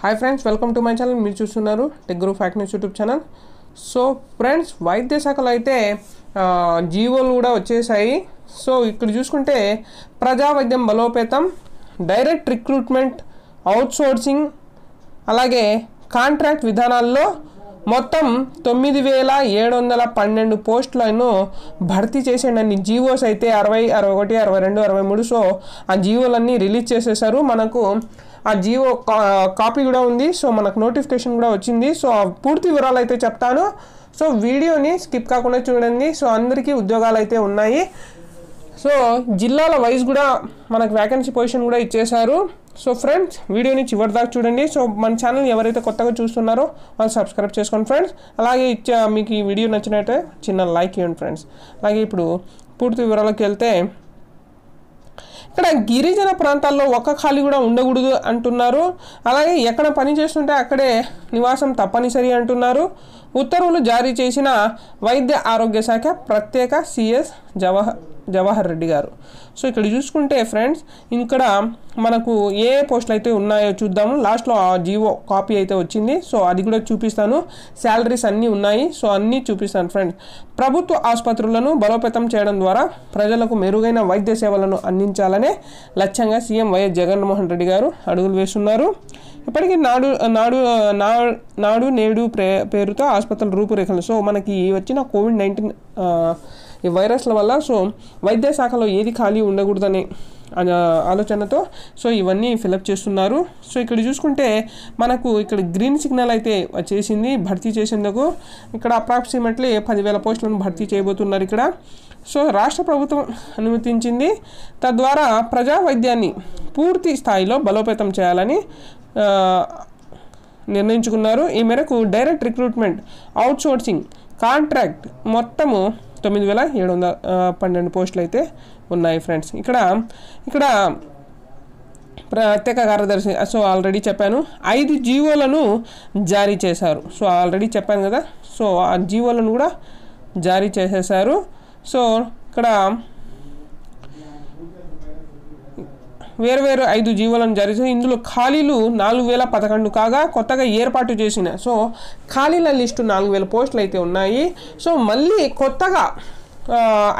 hi friends welcome to my channel మీరు చూస్తున్నారు tech group fact news YouTube channel so friends వైద్య శాఖలో అయితే జీవోలు కూడా వచ్చేసాయి సో ఇక్కడ చూసుకుంటే ప్రజా వైద్యం బలోపేతం డైరెక్ట్ రిక్రూట్మెంట్ అవుట్సోర్సింగ్ అలాగే కాంట్రాక్ట్ విధానాల్లో మొత్తం తొమ్మిది వేల ఏడు వందల పన్నెండు పోస్టులను భర్తీ చేసేయండి జీవోస్ అయితే అరవై అరవై ఒకటి అరవై రెండు అరవై మూడు సో ఆ జీవోలన్నీ రిలీజ్ చేసేసారు మనకు ఆ జియో కాపీ కూడా ఉంది సో మనకు నోటిఫికేషన్ కూడా వచ్చింది సో ఆ పూర్తి వివరాలు అయితే చెప్తాను సో వీడియోని స్కిప్ కాకుండా చూడండి సో అందరికీ ఉద్యోగాలు అయితే ఉన్నాయి సో జిల్లాల వైజ్ కూడా మనకు వ్యాకెన్సీ పొజిషన్ కూడా ఇచ్చేశారు సో ఫ్రెండ్స్ వీడియోని చివరిదాకా చూడండి సో మన ఛానల్ ఎవరైతే కొత్తగా చూస్తున్నారో వాళ్ళు సబ్స్క్రైబ్ చేసుకోండి ఫ్రెండ్స్ అలాగే మీకు ఈ వీడియో నచ్చినట్టే చిన్న లైక్ ఇవ్వండి ఫ్రెండ్స్ అలాగే ఇప్పుడు పూర్తి వివరాలకు వెళ్తే ఇక్కడ గిరిజన ప్రాంతాల్లో ఒక్క ఖాళీ కూడా ఉండకూడదు అంటున్నారు అలాగే ఎక్కడ పని చేస్తుంటే అక్కడే నివాసం తప్పనిసరి అంటున్నారు ఉత్తర్వులు జారీ చేసిన వైద్య ఆరోగ్య శాఖ ప్రత్యేక సిఎస్ జవహర్ జవహర్ రెడ్డి గారు సో ఇక్కడ చూసుకుంటే ఫ్రెండ్స్ ఇక్కడ మనకు ఏ పోస్టులు అయితే ఉన్నాయో చూద్దాము లాస్ట్లో ఆ జీవో కాపీ అయితే వచ్చింది సో అది కూడా చూపిస్తాను శాలరీస్ అన్నీ ఉన్నాయి సో అన్నీ చూపిస్తాను ఫ్రెండ్స్ ప్రభుత్వ ఆసుపత్రులను బలోపేతం చేయడం ద్వారా ప్రజలకు మెరుగైన వైద్య సేవలను అందించాలనే లక్ష్యంగా సీఎం వైఎస్ జగన్మోహన్ రెడ్డి గారు అడుగులు వేస్తున్నారు ఇప్పటికీ నాడు నాడు నా నాడు నేడు పేరుతో ఆసుపత్రుల రూపురేఖలు సో మనకి వచ్చిన కోవిడ్ నైన్టీన్ ఈ వైరస్ల వల్ల సో వైద్య శాఖలో ఏది ఖాళీ ఉండకూడదని ఆలోచనతో సో ఇవన్నీ ఫిలప్ చేస్తున్నారు సో ఇక్కడ చూసుకుంటే మనకు ఇక్కడ గ్రీన్ సిగ్నల్ అయితే చేసింది భర్తీ చేసేందుకు ఇక్కడ అప్రాక్సిమేట్లీ పదివేల పోస్టులను భర్తీ చేయబోతున్నారు ఇక్కడ సో రాష్ట్ర ప్రభుత్వం అనుమతించింది తద్వారా ప్రజా వైద్యాన్ని పూర్తి స్థాయిలో బలోపేతం చేయాలని నిర్ణయించుకున్నారు ఈ మేరకు డైరెక్ట్ రిక్రూట్మెంట్ అవుట్సోర్సింగ్ కాంట్రాక్ట్ మొత్తము తొమ్మిది వేల ఏడు వందల పన్నెండు పోస్టులు అయితే ఉన్నాయి ఫ్రెండ్స్ ఇక్కడ ఇక్కడ ప్రత్యేక కార్యదర్శి సో ఆల్రెడీ చెప్పాను ఐదు జీవోలను జారీ చేశారు సో ఆల్రెడీ చెప్పాను కదా సో ఆ జీవోలను కూడా జారీ చేసేశారు సో ఇక్కడ వేరు వేరు ఐదు జీవోలను జారీ చేసి ఇందులో ఖాళీలు నాలుగు వేల పదకొండు కాగా కొత్తగా ఏర్పాటు చేసిన సో ఖాళీల లిస్టు నాలుగు వేల పోస్టులు అయితే ఉన్నాయి సో మళ్ళీ కొత్తగా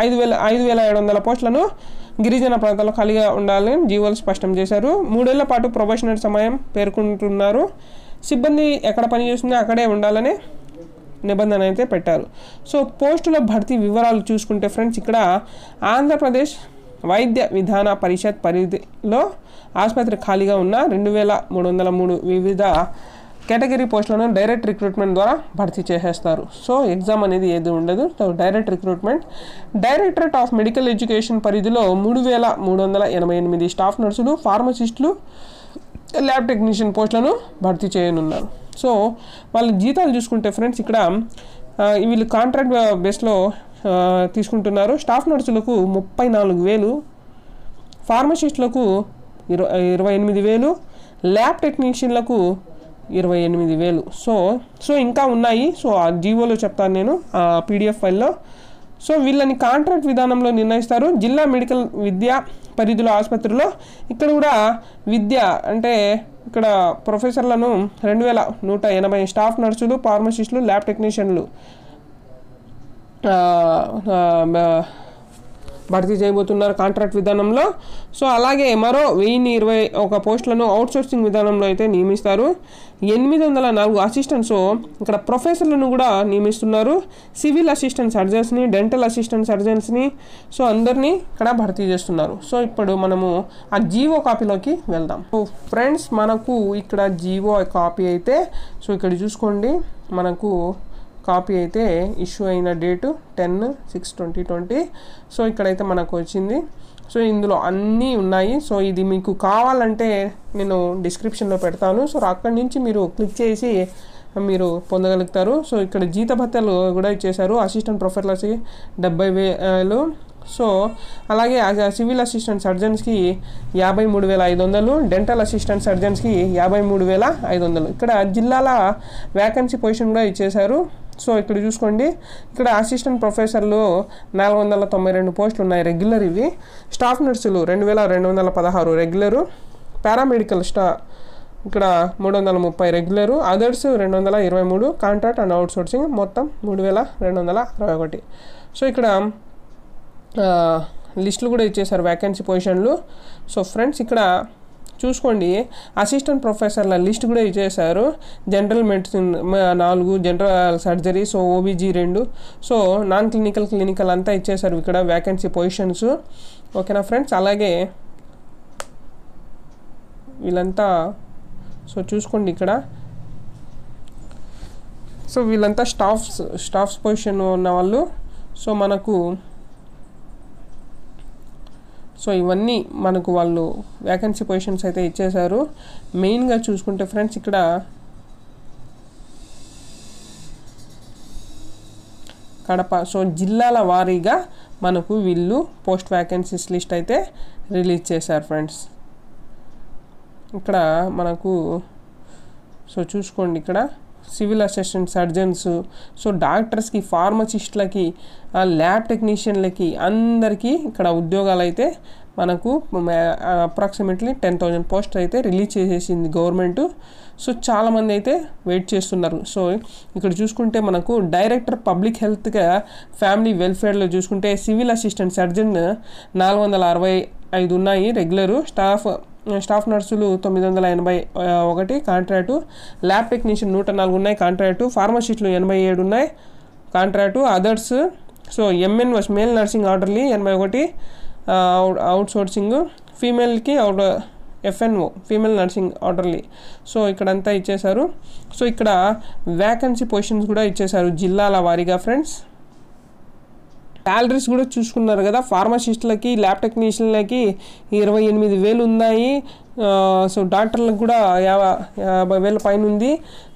ఐదు వేల ఐదు వేల ఏడు వందల పోస్టులను గిరిజన ప్రాంతాల్లో ఖాళీగా ఉండాలని జీవోలు స్పష్టం చేశారు మూడేళ్ల పాటు ప్రొబేషనరీ సమయం పేర్కొంటున్నారు సిబ్బంది ఎక్కడ పనిచేస్తుందో అక్కడే ఉండాలని నిబంధన అయితే పెట్టారు సో పోస్టుల భర్తీ వివరాలు చూసుకుంటే ఫ్రెండ్స్ ఇక్కడ ఆంధ్రప్రదేశ్ వైద్య విధాన పరిషత్ పరిధిలో ఆసుపత్రి ఖాళీగా ఉన్న రెండు వేల మూడు వందల మూడు వివిధ కేటగిరీ పోస్టులను డైరెక్ట్ రిక్రూట్మెంట్ ద్వారా భర్తీ చేసేస్తారు సో ఎగ్జామ్ అనేది ఏది ఉండదు so direct recruitment directorate of medical education పరిధిలో మూడు వేల మూడు వందల ఎనభై ఎనిమిది స్టాఫ్ నర్సులు ఫార్మసిస్టులు ల్యాబ్ టెక్నీషియన్ పోస్టులను భర్తీ చేయనున్నారు సో వాళ్ళ జీతాలు చూసుకుంటే ఫ్రెండ్స్ ఇక్కడ వీళ్ళు కాంట్రాక్ట్ బేస్లో తీసుకుంటున్నారు స్టాఫ్ నర్సులకు ముప్పై నాలుగు వేలు ఫార్మసిస్టులకు ఇరవై ఇరవై ఎనిమిది వేలు ల్యాబ్ టెక్నీషియన్లకు ఇరవై ఎనిమిది వేలు సో సో ఇంకా ఉన్నాయి సో ఆ జీవోలో చెప్తాను నేను ఆ పీడిఎఫ్ ఫైల్లో సో వీళ్ళని కాంట్రాక్ట్ విధానంలో నిర్ణయిస్తారు జిల్లా మెడికల్ విద్యా పరిధిలో ఆసుపత్రిలో ఇక్కడ కూడా విద్య అంటే ఇక్కడ ప్రొఫెసర్లను రెండు వేల నూట ఎనభై స్టాఫ్ నర్సులు ఫార్మసిస్టులు ల్యాబ్ టెక్నీషియన్లు భర్తీ చేయబోతున్నారు కాంట్రాక్ట్ విధానంలో సో అలాగే మరో వెయ్యిన్ని ఇరవై ఒక పోస్టులను అవుట్సోర్సింగ్ విధానంలో అయితే నియమిస్తారు ఎనిమిది వందల నాలుగు అసిస్టెంట్స్ ఇక్కడ ప్రొఫెసర్లను కూడా నియమిస్తున్నారు సివిల్ అసిస్టెంట్ సర్జన్స్ని డెంటల్ అసిస్టెంట్ సర్జన్స్ని సో అందరినీ ఇక్కడ భర్తీ చేస్తున్నారు సో ఇప్పుడు మనము ఆ జీవో కాపీలోకి వెళ్దాం ఫ్రెండ్స్ మనకు ఇక్కడ జీవో కాపీ అయితే సో ఇక్కడ చూసుకోండి మనకు కాపీ అయితే ఇష్యూ అయిన date ten six twenty twenty so ఇక్కడైతే మనకు వచ్చింది సో ఇందులో అన్నీ ఉన్నాయి సో ఇది మీకు కావాలంటే నేను డిస్క్రిప్షన్లో పెడతాను సో అక్కడి నుంచి మీరు క్లిక్ చేసి మీరు పొందగలుగుతారు సో ఇక్కడ జీత భత్యాలు కూడా ఇచ్చేశారు అసిస్టెంట్ ప్రొఫెసర్స్కి డెబ్బై వేలు సో అలాగే సివిల్ అసిస్టెంట్ సర్జన్స్కి యాభై మూడు వేల ఐదు వందలు డెంటల్ అసిస్టెంట్ సర్జన్స్కి యాభై మూడు వేల ఐదు వందలు ఇక్కడ జిల్లాల వ్యాకెన్సీ పొజిషన్ కూడా ఇచ్చేశారు సో ఇక్కడ చూసుకోండి ఇక్కడ అసిస్టెంట్ ప్రొఫెసర్లు నాలుగు వందల తొంభై రెండు పోస్టులు ఉన్నాయి రెగ్యులర్ ఇవి స్టాఫ్ నర్సులు రెండు వేల రెండు వందల పదహారు రెగ్యులరు పారామెడికల్ స్టా ఇక్కడ మూడు వందల ముప్పై రెగ్యులరు అదర్స్ రెండు వందల ఇరవై మూడు కాంట్రాక్ట్ అండ్ అవుట్సోర్సింగ్ మొత్తం మూడు వేల రెండు వందల అరవై ఒకటి సో ఇక్కడ లిస్టులు కూడా ఇచ్చేసారు వ్యాకెన్సీ పొజిషన్లు సో ఫ్రెండ్స్ ఇక్కడ చూసుకోండి అసిస్టెంట్ ప్రొఫెసర్ల లిస్ట్ కూడా ఇచ్చేశారు జనరల్ మెడిసిన్ నాలుగు జనరల్ సర్జరీ సో ఓబీజీ రెండు సో నాన్ క్లినికల్ క్లినికల్ అంతా ఇచ్చేశారు ఇక్కడ వ్యాకెన్సీ పొజిషన్స్ ఓకేనా ఫ్రెండ్స్ అలాగే వీళ్ళంతా సో చూసుకోండి ఇక్కడ సో వీళ్ళంతా స్టాఫ్స్ స్టాఫ్స్ పొజిషన్ ఉన్న వాళ్ళు సో మనకు సో ఇవన్నీ మనకు వాళ్ళు వేకెన్సీ పొజిషన్స్ అయితే ఇచ్చేశారు మెయిన్గా చూసుకుంటే ఫ్రెండ్స్ ఇక్కడ కడప సో జిల్లాల వారీగా మనకు వీళ్ళు పోస్ట్ వ్యాకెన్సీస్ లిస్ట్ అయితే రిలీజ్ చేశారు ఫ్రెండ్స్ ఇక్కడ మనకు సో చూసుకోండి ఇక్కడ సివిల్ అసిస్టెంట్ సర్జన్స్ సో డాక్టర్స్కి ఫార్మసిస్ట్లకి ల్యాబ్ టెక్నీషియన్లకి అందరికీ ఇక్కడ ఉద్యోగాలు అయితే మనకు అప్రాక్సిమేట్లీ టెన్ థౌజండ్ పోస్ట్ అయితే రిలీజ్ చేసేసింది గవర్నమెంట్ సో చాలామంది అయితే వెయిట్ చేస్తున్నారు సో ఇక్కడ చూసుకుంటే మనకు డైరెక్టర్ పబ్లిక్ హెల్త్గా ఫ్యామిలీ వెల్ఫేర్లో చూసుకుంటే సివిల్ అసిస్టెంట్ సర్జన్ నాలుగు వందల అరవై ఐదు ఉన్నాయి రెగ్యులరు స్టాఫ్ స్టాఫ్ నర్సులు తొమ్మిది వందల ఎనభై ఒకటి కాంట్రాక్టు ల్యాబ్ టెక్నీషియన్ నూట నాలుగు ఉన్నాయి కాంట్రాక్టు ఫార్మసిస్టులు ఎనభై ఏడు ఉన్నాయి contract others so MN male nursing orderly ఎనభై ఒకటి అవుట్ సోర్సింగ్ ఫీమేల్కి out FNO female nursing orderly so ఇక్కడంతా ఇచ్చేశారు సో ఇక్కడ వ్యాకెన్సీ పొజిషన్స్ కూడా ఇచ్చేశారు జిల్లాల వారీగా ఫ్రెండ్స్ శాలరీస్ కూడా చూసుకున్నారు కదా ఫార్మసిస్టులకి ల్యాబ్ టెక్నీషియన్లకి ఇరవై ఎనిమిది వేలు ఉన్నాయి సో డాక్టర్లకు కూడా యాభై యాభై వేల పైన ఉంది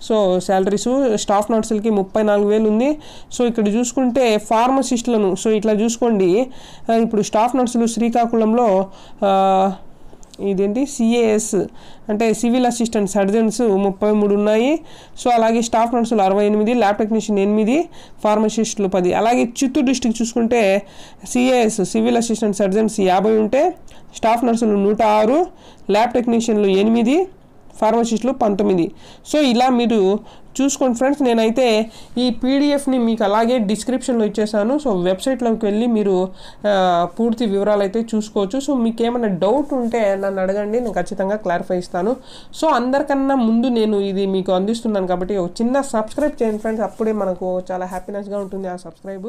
సో శాలరీస్ స్టాఫ్ నర్సులకి ముప్పై నాలుగు వేలు ఉంది సో ఇక్కడ చూసుకుంటే ఫార్మసిస్టులను సో ఇట్లా చూసుకోండి ఇప్పుడు స్టాఫ్ నర్సులు శ్రీకాకుళంలో ఇదేంటి సిఏఎస్ అంటే సివిల్ అసిస్టెంట్ సర్జన్స్ ముప్పై మూడు ఉన్నాయి సో అలాగే స్టాఫ్ నర్సులు అరవై ఎనిమిది ల్యాబ్ టెక్నీషియన్ ఎనిమిది ఫార్మసిస్టులు పది అలాగే చిత్తూరు డిస్టిక్ చూసుకుంటే సిఏఎస్ సివిల్ అసిస్టెంట్ సర్జన్స్ యాభై ఉంటే స్టాఫ్ నర్సులు నూట ఆరు ల్యాబ్ టెక్నీషియన్లు ఎనిమిది ఫార్మసిస్ట్లు పంతొమ్మిది సో ఇలా మీరు చూసుకోండి ఫ్రెండ్స్ నేనైతే ఈ పీడిఎఫ్ని మీకు అలాగే డిస్క్రిప్షన్లో ఇచ్చేసాను సో వెబ్సైట్లోకి వెళ్ళి మీరు పూర్తి వివరాలు అయితే చూసుకోవచ్చు సో మీకు ఏమైనా డౌట్ ఉంటే నన్ను అడగండి నేను ఖచ్చితంగా క్లారిఫై ఇస్తాను సో అందరికన్నా ముందు నేను ఇది మీకు అందిస్తున్నాను కాబట్టి ఒక చిన్న సబ్స్క్రైబ్ చేయండి ఫ్రెండ్స్ అప్పుడే మనకు చాలా హ్యాపీనెస్గా ఉంటుంది ఆ సబ్స్క్రైబ్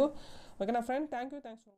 ఓకేనా ఫ్రెండ్ థ్యాంక్ యూ థ్యాంక్స్